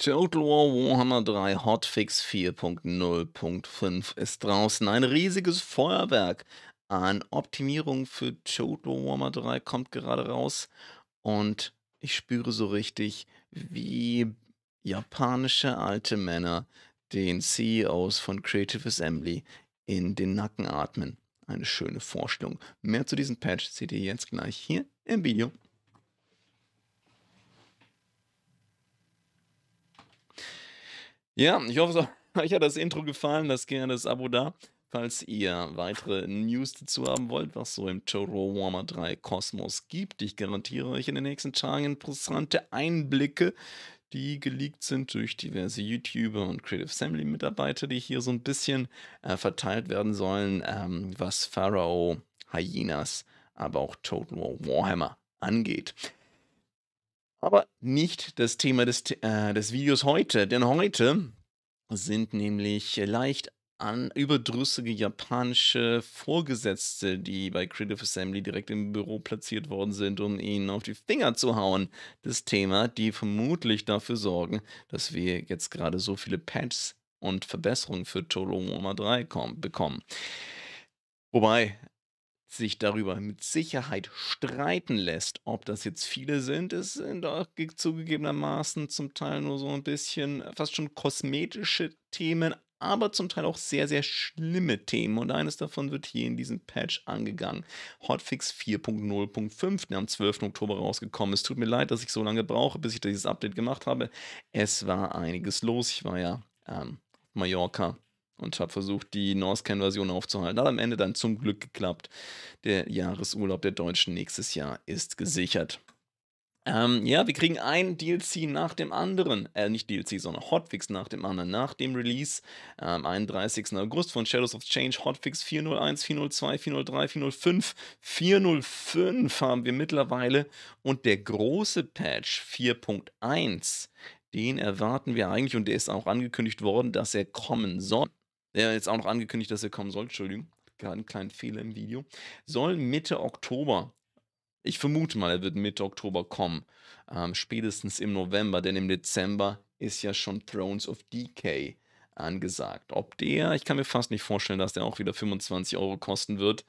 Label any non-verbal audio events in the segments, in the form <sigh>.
Total War Warhammer 3 Hotfix 4.0.5 ist draußen. Ein riesiges Feuerwerk an Optimierung für Total Warhammer 3 kommt gerade raus. Und ich spüre so richtig, wie japanische alte Männer den CEOs von Creative Assembly in den Nacken atmen. Eine schöne Vorstellung. Mehr zu diesem Patch seht ihr jetzt gleich hier im Video. Ja, ich hoffe, <laughs> euch hat das Intro gefallen. Lasst gerne das Abo da. Falls ihr weitere News dazu haben wollt, was so im Toro Warmer 3 Kosmos gibt, ich garantiere euch in den nächsten Tagen interessante Einblicke, die geleakt sind durch diverse YouTuber und Creative Assembly Mitarbeiter, die hier so ein bisschen äh, verteilt werden sollen, ähm, was Pharaoh, Hyenas, aber auch Total War Warhammer angeht aber nicht das Thema des, äh, des Videos heute, denn heute sind nämlich leicht an überdrüssige japanische Vorgesetzte, die bei Creative Assembly direkt im Büro platziert worden sind, um ihnen auf die Finger zu hauen. Das Thema, die vermutlich dafür sorgen, dass wir jetzt gerade so viele Patches und Verbesserungen für Tolomoma 3 kommen, bekommen. Wobei, sich darüber mit Sicherheit streiten lässt. Ob das jetzt viele sind, es sind auch zugegebenermaßen zum Teil nur so ein bisschen äh, fast schon kosmetische Themen, aber zum Teil auch sehr, sehr schlimme Themen. Und eines davon wird hier in diesem Patch angegangen. Hotfix 4.0.5, der am 12. Oktober rausgekommen ist. Tut mir leid, dass ich so lange brauche, bis ich dieses Update gemacht habe. Es war einiges los. Ich war ja ähm, Mallorca und habe versucht, die Can version aufzuhalten. Hat am Ende dann zum Glück geklappt. Der Jahresurlaub der Deutschen nächstes Jahr ist gesichert. Ähm, ja, wir kriegen ein DLC nach dem anderen, äh, nicht DLC, sondern Hotfix nach dem anderen, nach dem Release am ähm, 31. August von Shadows of Change, Hotfix 401, 402, 403, 405, 405 haben wir mittlerweile und der große Patch 4.1, den erwarten wir eigentlich und der ist auch angekündigt worden, dass er kommen soll der jetzt auch noch angekündigt, dass er kommen soll, Entschuldigung, gerade einen kleinen Fehler im Video, soll Mitte Oktober, ich vermute mal, er wird Mitte Oktober kommen, ähm, spätestens im November, denn im Dezember ist ja schon Thrones of Decay angesagt. Ob der, ich kann mir fast nicht vorstellen, dass der auch wieder 25 Euro kosten wird.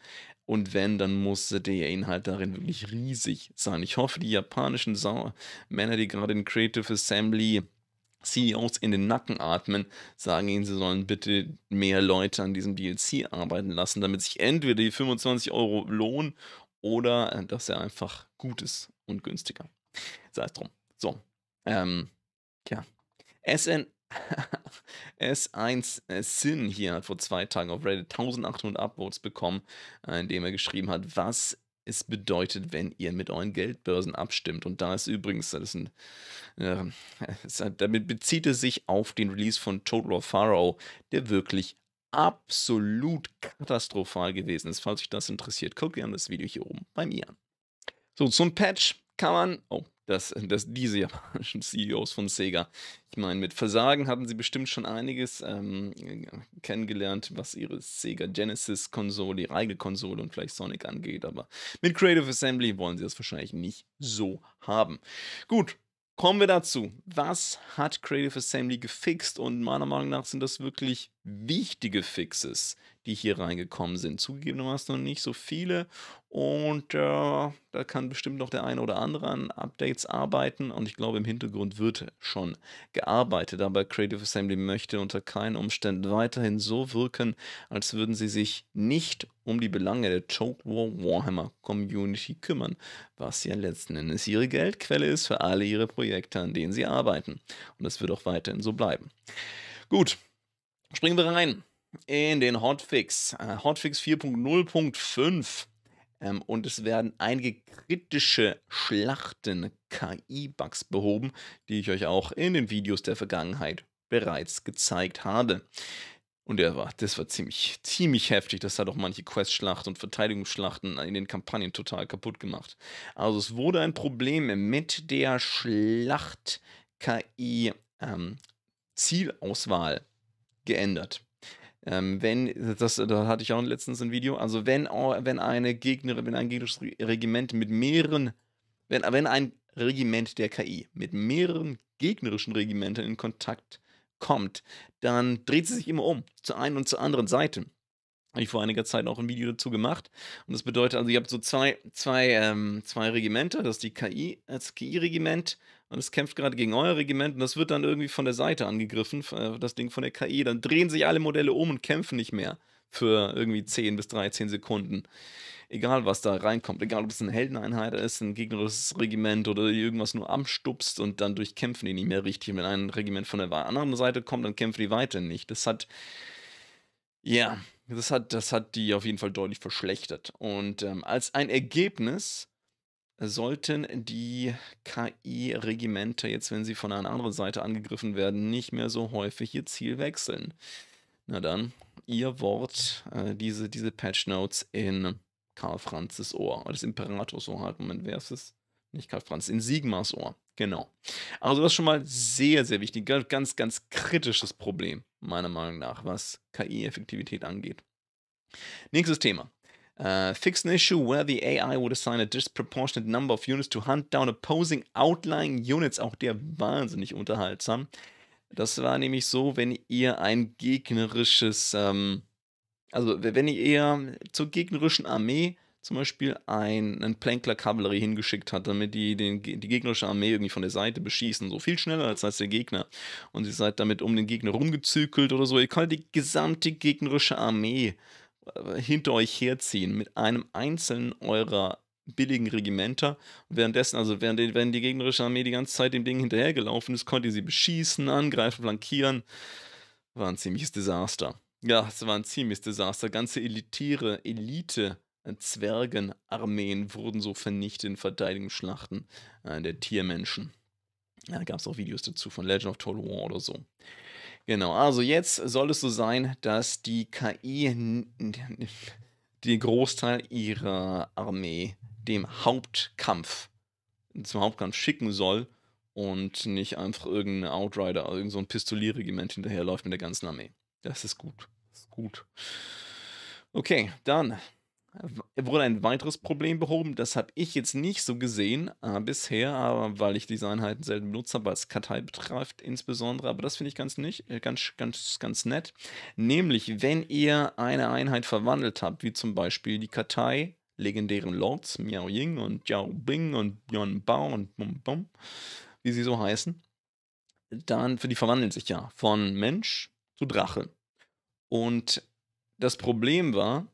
Und wenn, dann muss der Inhalt darin wirklich riesig sein. Ich hoffe, die japanischen Sau Männer, die gerade in Creative Assembly CEOs in den Nacken atmen, sagen ihnen, sie sollen bitte mehr Leute an diesem DLC arbeiten lassen, damit sich entweder die 25 Euro lohnen oder äh, dass er einfach gut ist und günstiger. Sei es drum. So. Ähm, ja. SN S1 Sin hier hat vor zwei Tagen auf Reddit 1800 Upvotes bekommen, äh, indem er geschrieben hat, was es bedeutet, wenn ihr mit euren Geldbörsen abstimmt. Und da ist übrigens, das ist ein, äh, <laughs> damit bezieht es sich auf den Release von Total of Pharaoh, der wirklich absolut katastrophal gewesen ist. Falls euch das interessiert, guckt gerne das Video hier oben bei mir an. So, zum Patch kann man, oh, dass, dass diese japanischen CEOs von Sega, ich meine, mit Versagen hatten sie bestimmt schon einiges ähm, kennengelernt, was ihre Sega Genesis-Konsole, ihre eigene Konsole und vielleicht Sonic angeht, aber mit Creative Assembly wollen sie das wahrscheinlich nicht so haben. Gut, kommen wir dazu. Was hat Creative Assembly gefixt? Und meiner Meinung nach sind das wirklich wichtige Fixes, die hier reingekommen sind. Zugegebenermaßen noch nicht so viele und äh, da kann bestimmt noch der eine oder andere an Updates arbeiten und ich glaube im Hintergrund wird schon gearbeitet, aber Creative Assembly möchte unter keinen Umständen weiterhin so wirken, als würden sie sich nicht um die Belange der Choke War Warhammer Community kümmern, was ja letzten Endes ihre Geldquelle ist für alle ihre Projekte, an denen sie arbeiten und das wird auch weiterhin so bleiben. Gut, Springen wir rein in den Hotfix. Äh, Hotfix 4.0.5. Ähm, und es werden einige kritische Schlachten KI-Bugs behoben, die ich euch auch in den Videos der Vergangenheit bereits gezeigt habe. Und er das war ziemlich, ziemlich heftig. Das hat auch manche Quest-Schlachten und Verteidigungsschlachten in den Kampagnen total kaputt gemacht. Also es wurde ein Problem mit der Schlacht-KI ähm, Zielauswahl geändert. Ähm, wenn, das, da hatte ich auch letztens ein Video, also wenn, wenn eine Gegnerin, wenn ein gegnerisches Regiment mit mehreren, wenn, wenn ein Regiment der KI mit mehreren gegnerischen Regimenten in Kontakt kommt, dann dreht sie sich immer um, zur einen und zur anderen Seite. Habe ich vor einiger Zeit auch ein Video dazu gemacht. Und das bedeutet also, ihr habt so zwei, zwei, ähm, zwei Regimenter, das ist die KI, das KI-Regiment und es kämpft gerade gegen euer Regiment und das wird dann irgendwie von der Seite angegriffen, äh, das Ding von der KI. Dann drehen sich alle Modelle um und kämpfen nicht mehr für irgendwie 10 bis 13 Sekunden. Egal, was da reinkommt, egal, ob es ein Heldeneinheit ist, ein gegnerisches Regiment oder irgendwas nur amstupst und dann durchkämpfen die nicht mehr richtig. Wenn ein Regiment von der anderen Seite kommt, dann kämpfen die weiter nicht. Das hat, ja, das hat, das hat die auf jeden Fall deutlich verschlechtert. Und ähm, als ein Ergebnis sollten die KI-Regimenter jetzt, wenn sie von einer anderen Seite angegriffen werden, nicht mehr so häufig ihr Ziel wechseln. Na dann, ihr Wort, äh, diese, diese Patch in Karl Franzes Ohr, oder des Imperators Ohr halt, Moment, wer ist es? Nicht Karl Franz, in Sigmars Ohr, genau. Also das ist schon mal sehr, sehr wichtig, ganz, ganz kritisches Problem, meiner Meinung nach, was KI-Effektivität angeht. Nächstes Thema. Uh, fix an issue where the AI would assign a disproportionate number of units to hunt down opposing outlying units. Auch der wahnsinnig unterhaltsam. Das war nämlich so, wenn ihr ein gegnerisches, ähm, also wenn ihr eher zur gegnerischen Armee zum Beispiel einen Plankler-Kavallerie hingeschickt hat, damit die den, die gegnerische Armee irgendwie von der Seite beschießen. So viel schneller als, als der Gegner. Und ihr seid damit um den Gegner rumgezügelt oder so. Ihr könnt die gesamte gegnerische Armee äh, hinter euch herziehen mit einem einzelnen eurer billigen Regimenter. währenddessen, also während die, während die gegnerische Armee die ganze Zeit dem Ding hinterhergelaufen ist, konnte sie beschießen, angreifen, flankieren. War ein ziemliches Desaster. Ja, es war ein ziemliches Desaster. Ganze Elitiere, Elite äh, Zwergen, Armeen wurden so vernichtet in Verteidigungsschlachten äh, der Tiermenschen. Da gab es auch Videos dazu von Legend of Total War oder so. Genau, also jetzt soll es so sein, dass die KI den Großteil ihrer Armee dem Hauptkampf, zum Hauptkampf schicken soll und nicht einfach irgendein Outrider, also irgendein so Pistolierregiment hinterherläuft mit der ganzen Armee. Das ist gut. Das ist gut. Okay, dann wurde ein weiteres Problem behoben. Das habe ich jetzt nicht so gesehen äh, bisher, aber weil ich diese Einheiten selten benutzt habe, was Kartei betrifft insbesondere. Aber das finde ich ganz, nicht, äh, ganz, ganz, ganz nett. Nämlich, wenn ihr eine Einheit verwandelt habt, wie zum Beispiel die Kartei legendären Lords Miao Ying und Jiao Bing und Yon Bao und Bum Bum, wie sie so heißen, dann, für die verwandeln sich ja von Mensch zu Drache. Und das Problem war,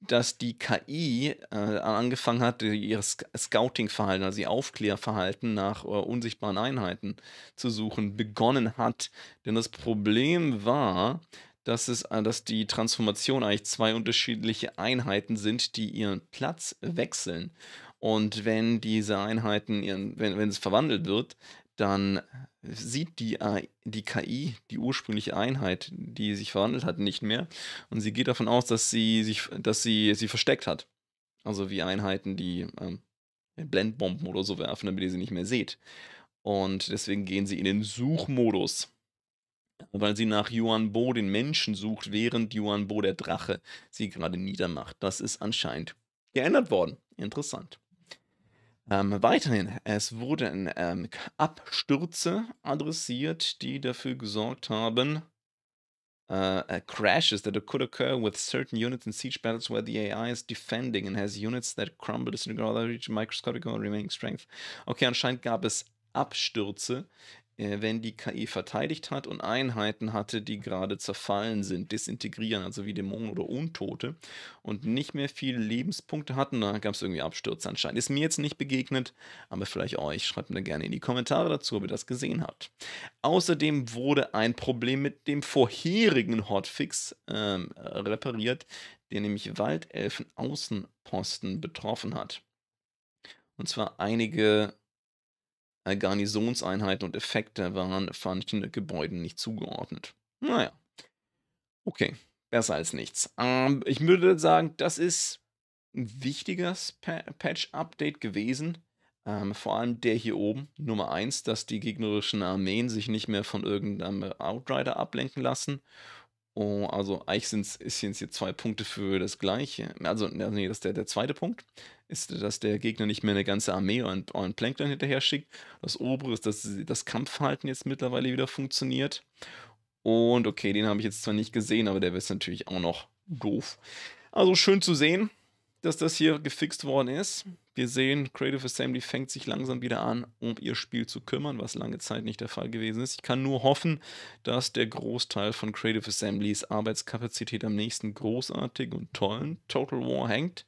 dass die KI äh, angefangen hat, ihr Scouting-Verhalten, also ihr Aufklärverhalten nach äh, unsichtbaren Einheiten zu suchen, begonnen hat. Denn das Problem war, dass, es, äh, dass die Transformation eigentlich zwei unterschiedliche Einheiten sind, die ihren Platz wechseln. Und wenn diese Einheiten, ihren, wenn, wenn es verwandelt wird, dann sieht die, die KI die ursprüngliche Einheit, die sich verwandelt hat, nicht mehr. Und sie geht davon aus, dass sie sich, dass sie, sie versteckt hat. Also wie Einheiten, die ähm, Blendbomben oder so werfen, damit ihr sie nicht mehr seht. Und deswegen gehen sie in den Suchmodus. Weil sie nach Yuan Bo, den Menschen, sucht, während Yuan Bo, der Drache, sie gerade niedermacht. Das ist anscheinend geändert worden. Interessant. Ähm, weiterhin, es wurden ähm, Abstürze adressiert, die dafür gesorgt haben, Uh, uh, crashes that could occur with certain units in siege battles where the AI is defending and has units that crumble, disregard, reach microscopic or remaining strength. Okay, anscheinend gab es Abstürze, äh, wenn die KI verteidigt hat und Einheiten hatte, die gerade zerfallen sind, desintegrieren, also wie Dämonen oder Untote und nicht mehr viele Lebenspunkte hatten. Da gab es irgendwie Abstürze anscheinend. Ist mir jetzt nicht begegnet, aber vielleicht euch. Schreibt mir gerne in die Kommentare dazu, ob ihr das gesehen habt. Außerdem wurde ein Problem mit dem vorherigen Hotfix ähm, repariert, der nämlich Waldelfen Außenposten betroffen hat. Und zwar einige äh, Garnisonseinheiten und Effekte waren manchen Gebäuden nicht zugeordnet. Naja. Okay, besser als nichts. Ähm, ich würde sagen, das ist ein wichtiges Patch-Update gewesen. Ähm, vor allem der hier oben, Nummer 1, dass die gegnerischen Armeen sich nicht mehr von irgendeinem Outrider ablenken lassen Oh, also eigentlich sind es jetzt zwei Punkte für das Gleiche. Also, nee, das ist der, der zweite Punkt. Ist, dass der Gegner nicht mehr eine ganze Armee an, einen Plankton hinterher schickt. Das obere ist, dass das Kampfverhalten jetzt mittlerweile wieder funktioniert. Und okay, den habe ich jetzt zwar nicht gesehen, aber der ist natürlich auch noch doof. Also schön zu sehen dass das hier gefixt worden ist. Wir sehen, Creative Assembly fängt sich langsam wieder an, um ihr Spiel zu kümmern, was lange Zeit nicht der Fall gewesen ist. Ich kann nur hoffen, dass der Großteil von Creative Assemblies Arbeitskapazität am nächsten großartigen und tollen Total War hängt,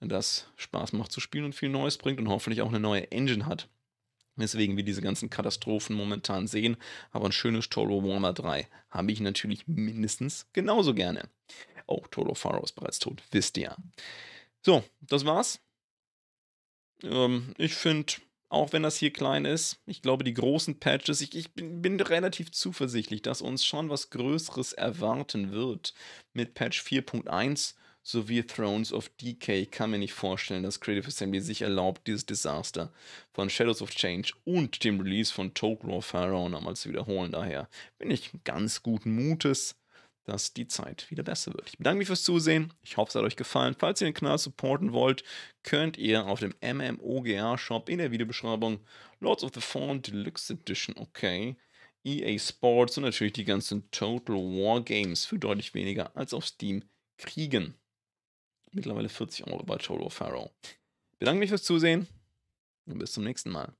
das Spaß macht zu spielen und viel Neues bringt und hoffentlich auch eine neue Engine hat. Deswegen wir diese ganzen Katastrophen momentan sehen. Aber ein schönes Total Warmer 3 habe ich natürlich mindestens genauso gerne. Auch Tolo Pharaoh ist bereits tot, wisst ihr. So, das war's. Ähm, ich finde, auch wenn das hier klein ist, ich glaube, die großen Patches, ich, ich bin, bin, relativ zuversichtlich, dass uns schon was Größeres erwarten wird mit Patch 4.1 sowie Thrones of Decay kann mir nicht vorstellen, dass Creative Assembly sich erlaubt, dieses Desaster von Shadows of Change und dem Release von Total War Pharaoh nochmal zu wiederholen. Daher bin ich ganz guten Mutes, dass die Zeit wieder besser wird. Ich bedanke mich fürs Zusehen. Ich hoffe, es hat euch gefallen. Falls ihr den Kanal supporten wollt, könnt ihr auf dem mmogr shop in der Videobeschreibung Lords of the Fallen Deluxe Edition, okay, EA Sports und natürlich die ganzen Total War Games für deutlich weniger als auf Steam kriegen mittlerweile 40 Euro bei Cholo Farrow. Bedanke mich fürs Zusehen und bis zum nächsten Mal.